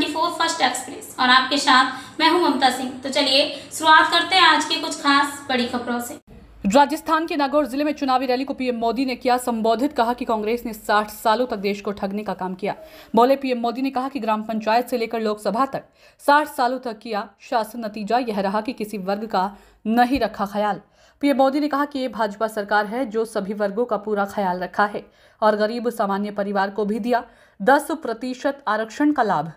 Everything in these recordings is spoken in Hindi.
ट्वेंटी फोर फर्स्ट एक्सप्रेस और आपके साथ मैं हूं ममता सिंह तो चलिए शुरुआत करते हैं आज के कुछ खास बड़ी खबरों से राजस्थान के नागौर जिले में चुनावी रैली को पीएम मोदी ने किया संबोधित कहा कि कांग्रेस ने 60 सालों तक देश को ठगने का काम किया बोले पीएम मोदी ने कहा कि ग्राम पंचायत से लेकर लोकसभा तक 60 सालों तक किया शासन नतीजा यह रहा कि किसी वर्ग का नहीं रखा ख्याल पीएम मोदी ने कहा कि ये भाजपा सरकार है जो सभी वर्गों का पूरा ख्याल रखा है और गरीब सामान्य परिवार को भी दिया दस प्रतिशत आरक्षण का लाभ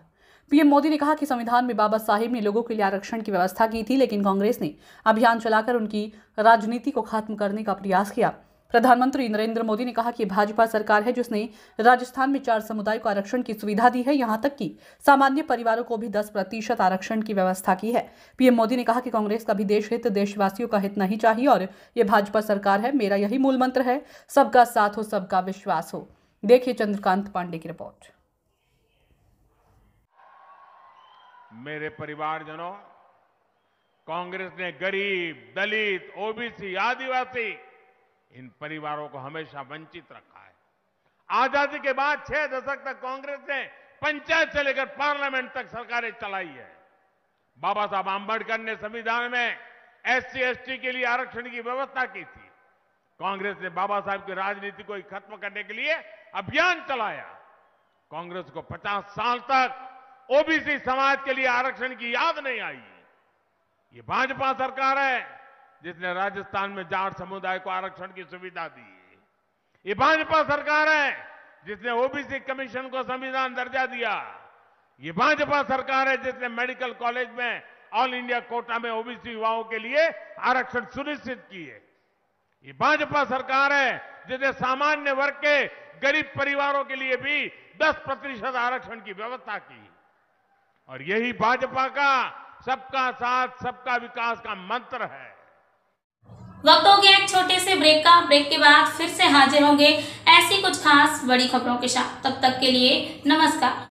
पीएम मोदी ने कहा कि संविधान में बाबा साहेब ने लोगों के लिए आरक्षण की व्यवस्था की थी लेकिन कांग्रेस ने अभियान चलाकर उनकी राजनीति को खत्म करने का प्रयास किया प्रधानमंत्री नरेंद्र मोदी ने कहा कि भाजपा सरकार है जिसने राजस्थान में चार समुदाय को आरक्षण की सुविधा दी है यहां तक कि सामान्य परिवारों को भी 10 प्रतिशत आरक्षण की व्यवस्था की है पीएम मोदी ने कहा कि कांग्रेस का भी देश हित देशवासियों का हित नहीं चाहिए और ये भाजपा सरकार है मेरा यही मूल मंत्र है सबका साथ हो सबका विश्वास हो देखिए चंद्रकांत पांडे की रिपोर्ट मेरे परिवारजनों कांग्रेस ने गरीब दलित ओबीसी आदिवासी इन परिवारों को हमेशा वंचित रखा है आजादी के बाद छह दशक तक कांग्रेस ने पंचायत से लेकर पार्लियामेंट तक सरकारें चलाई है बाबा साहब आंबेडकर ने संविधान में एससी एसटी के लिए आरक्षण की व्यवस्था की थी कांग्रेस ने बाबा साहब की राजनीति को खत्म करने के लिए अभियान चलाया कांग्रेस को 50 साल तक ओबीसी समाज के लिए आरक्षण की याद नहीं आई ये भाजपा सरकार है जिसने राजस्थान में जाट समुदाय को आरक्षण की सुविधा दी है ये भाजपा सरकार है जिसने ओबीसी कमीशन को संविधान दर्जा दिया ये भाजपा सरकार है जिसने मेडिकल कॉलेज में ऑल इंडिया कोटा में ओबीसी युवाओं के लिए आरक्षण सुनिश्चित की है ये भाजपा सरकार है जिसने सामान्य वर्ग के गरीब परिवारों के लिए भी 10 प्रतिशत आरक्षण की व्यवस्था की है और यही भाजपा का सबका साथ सबका विकास का मंत्र है वक्त हो गया एक छोटे से ब्रेक का ब्रेक के बाद फिर से हाजिर होंगे ऐसी कुछ खास बड़ी खबरों के साथ तब तक के लिए नमस्कार